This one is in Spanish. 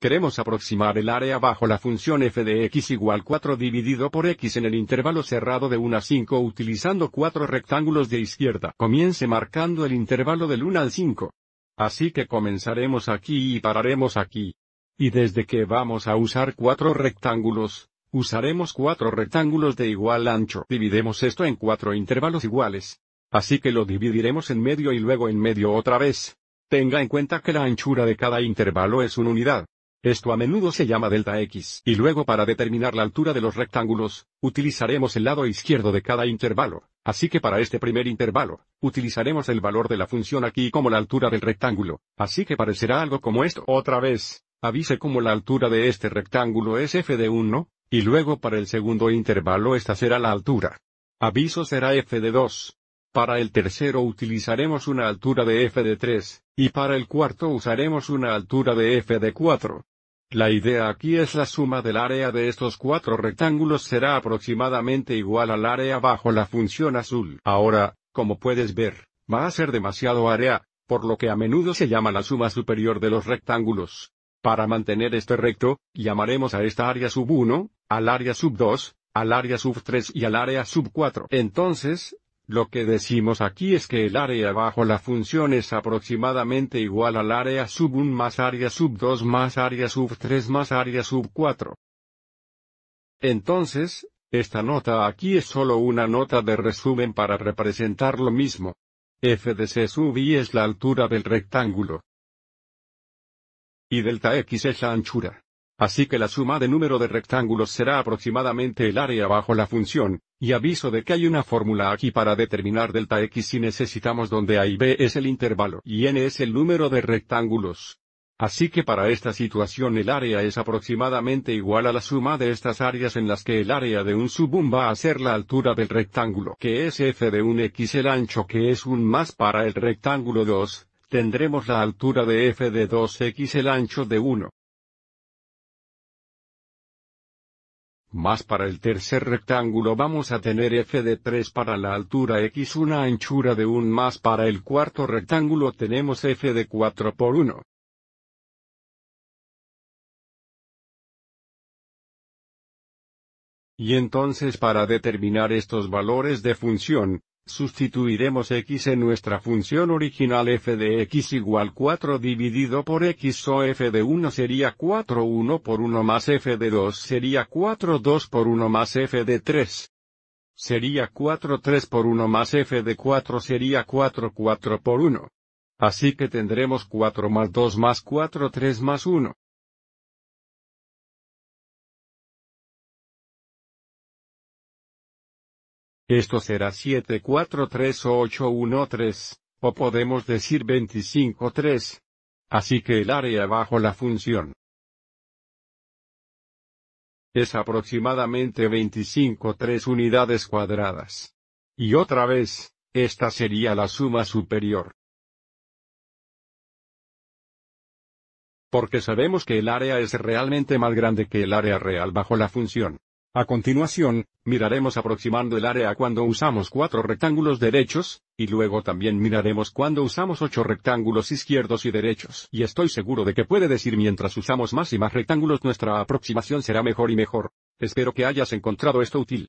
Queremos aproximar el área bajo la función f de x igual 4 dividido por x en el intervalo cerrado de 1 a 5 utilizando cuatro rectángulos de izquierda. Comience marcando el intervalo del 1 al 5. Así que comenzaremos aquí y pararemos aquí. Y desde que vamos a usar cuatro rectángulos, usaremos cuatro rectángulos de igual ancho. Dividemos esto en cuatro intervalos iguales. Así que lo dividiremos en medio y luego en medio otra vez. Tenga en cuenta que la anchura de cada intervalo es una unidad. Esto a menudo se llama delta x. Y luego para determinar la altura de los rectángulos, utilizaremos el lado izquierdo de cada intervalo. Así que para este primer intervalo, utilizaremos el valor de la función aquí como la altura del rectángulo. Así que parecerá algo como esto otra vez. Avise como la altura de este rectángulo es f de 1, y luego para el segundo intervalo esta será la altura. Aviso será f de 2. Para el tercero utilizaremos una altura de f de 3, y para el cuarto usaremos una altura de f de 4. La idea aquí es la suma del área de estos cuatro rectángulos será aproximadamente igual al área bajo la función azul. Ahora, como puedes ver, va a ser demasiado área, por lo que a menudo se llama la suma superior de los rectángulos. Para mantener este recto, llamaremos a esta área sub 1, al área sub 2, al área sub 3 y al área sub 4. Entonces, lo que decimos aquí es que el área bajo la función es aproximadamente igual al área sub 1 más área sub 2 más área sub 3 más área sub 4. Entonces, esta nota aquí es solo una nota de resumen para representar lo mismo. f de c sub i es la altura del rectángulo. Y delta x es la anchura. Así que la suma de número de rectángulos será aproximadamente el área bajo la función, y aviso de que hay una fórmula aquí para determinar delta x si necesitamos donde a y b es el intervalo y n es el número de rectángulos. Así que para esta situación el área es aproximadamente igual a la suma de estas áreas en las que el área de un subum va a ser la altura del rectángulo que es f de un x el ancho que es un más para el rectángulo 2, tendremos la altura de f de 2x el ancho de 1. Más para el tercer rectángulo vamos a tener f de 3 para la altura x una anchura de 1 más para el cuarto rectángulo tenemos f de 4 por 1. Y entonces para determinar estos valores de función, Sustituiremos x en nuestra función original f de x igual 4 dividido por x o f de 1 sería 4 1 por 1 más f de 2 sería 4 2 por 1 más f de 3. Sería 4 3 por 1 más f de 4 sería 4 4 por 1. Así que tendremos 4 más 2 más 4 3 más 1. Esto será 743 o 813, o podemos decir 253. Así que el área bajo la función es aproximadamente 25,3 unidades cuadradas. Y otra vez, esta sería la suma superior. Porque sabemos que el área es realmente más grande que el área real bajo la función. A continuación, miraremos aproximando el área cuando usamos cuatro rectángulos derechos, y luego también miraremos cuando usamos ocho rectángulos izquierdos y derechos. Y estoy seguro de que puede decir mientras usamos más y más rectángulos nuestra aproximación será mejor y mejor. Espero que hayas encontrado esto útil.